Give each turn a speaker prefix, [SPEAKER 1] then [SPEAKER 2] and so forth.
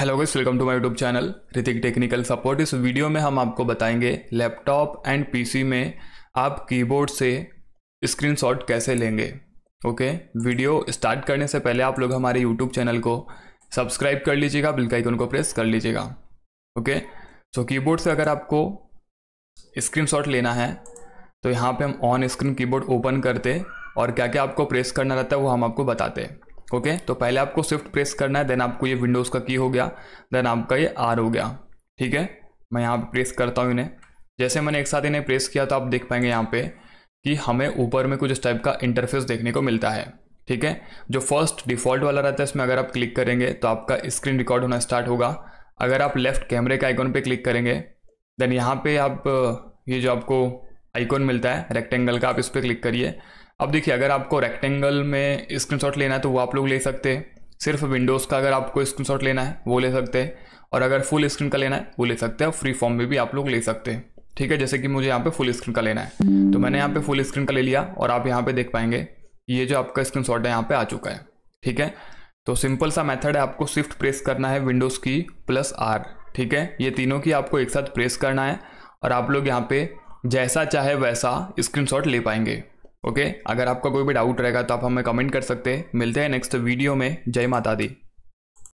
[SPEAKER 1] hello guys welcome to my YouTube channel Hrithik technical support इस वीडियो में हम आपको बताएंगे लैपटॉप एंड पीसी में आप कीबोर्ड से स्क्रीनशॉट कैसे लेंगे ओके वीडियो स्टार्ट करने से पहले आप लोग हमारे यूट्यूब चैनल को सब्सक्राइब कर लीजिएगा बिल आइकन को प्रेस कर लीजिएगा ओके सो कीबोर्ड से अगर आपको स्क्रीन लेना है तो यहाँ पर हम ऑन स्क्रीन की ओपन करते और क्या क्या आपको प्रेस करना रहता है वो हम आपको बताते हैं ओके तो पहले आपको स्विफ्ट प्रेस करना है देन आपको ये विंडोज का की हो गया देन आपका ये आर हो गया ठीक है मैं यहाँ पे प्रेस करता हूँ इन्हें जैसे मैंने एक साथ इन्हें प्रेस किया तो आप देख पाएंगे यहाँ पे कि हमें ऊपर में कुछ इस टाइप का इंटरफेस देखने को मिलता है ठीक है जो फर्स्ट डिफॉल्ट वाला रहता है इसमें अगर आप क्लिक करेंगे तो आपका स्क्रीन रिकॉर्ड होना स्टार्ट होगा अगर आप लेफ्ट कैमरे के आइकॉन पे क्लिक करेंगे देन यहाँ पे आप ये जो आपको आइकॉन मिलता है रेक्टेंगल का आप इस पर क्लिक करिए अब देखिए अगर आपको रेक्टेंगल में स्क्रीनशॉट लेना है तो वो आप लोग ले सकते हैं सिर्फ विंडोज़ का अगर आपको स्क्रीनशॉट लेना है वो ले सकते हैं और अगर फुल स्क्रीन का लेना है वो ले सकते हैं और फ्री फॉर्म में भी आप लोग ले सकते हैं ठीक है जैसे कि मुझे यहाँ पे फुल स्क्रीन का लेना है तो मैंने यहाँ पे फुल स्क्रीन का ले लिया और आप यहाँ पे देख पाएंगे ये जो आपका स्क्रीन शॉट है यहाँ पे आ चुका है ठीक है तो सिंपल सा मेथड है आपको स्विफ्ट प्रेस करना है विंडोज़ की प्लस आर ठीक है ये तीनों की आपको एक साथ प्रेस करना है और आप लोग यहाँ पे जैसा चाहे वैसा स्क्रीन ले पाएंगे ओके अगर आपका कोई भी डाउट रहेगा तो आप हमें कमेंट कर सकते हैं मिलते हैं नेक्स्ट वीडियो में जय माता दी